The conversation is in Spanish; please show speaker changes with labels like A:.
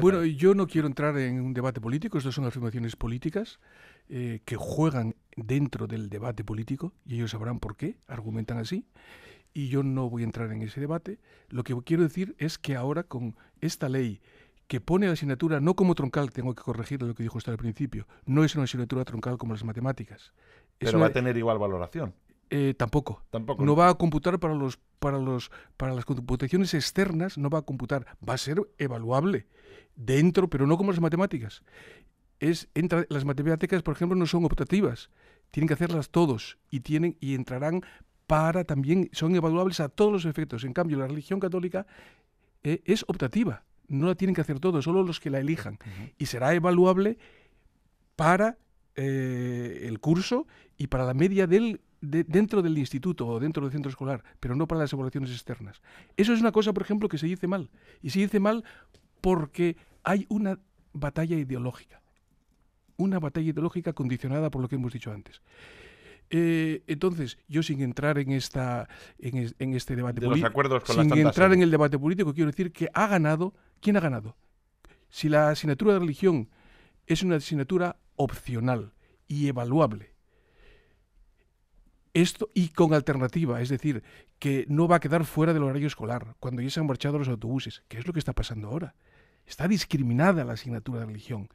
A: bueno, yo no quiero entrar en un debate político, estas son afirmaciones políticas eh, que juegan dentro del debate político y ellos sabrán por qué, argumentan así, y yo no voy a entrar en ese debate. Lo que quiero decir es que ahora con esta ley que pone la asignatura no como troncal, tengo que corregir lo que dijo usted al principio, no es una asignatura troncal como las matemáticas. Pero va a tener igual valoración. Eh, tampoco. No va a computar para los para los para las computaciones externas, no va a computar, va a ser evaluable dentro, pero no como las matemáticas. Es entra, las matemáticas, por ejemplo, no son optativas. Tienen que hacerlas todos y tienen y entrarán para también son evaluables a todos los efectos. En cambio, la religión católica eh, es optativa. No la tienen que hacer todos, solo los que la elijan. Y será evaluable para eh, el curso y para la media del, dentro del instituto o dentro del centro escolar, pero no para las evaluaciones externas. Eso es una cosa, por ejemplo, que se dice mal. Y se dice mal porque hay una batalla ideológica. Una batalla ideológica condicionada por lo que hemos dicho antes. Eh, entonces, yo sin entrar en esta en, este debate sin entrar en el debate político, quiero decir que ha ganado, ¿quién ha ganado? Si la asignatura de religión es una asignatura opcional y evaluable. Esto y con alternativa, es decir, que no va a quedar fuera del horario escolar, cuando ya se han marchado los autobuses, que es lo que está pasando ahora. Está discriminada la asignatura de religión.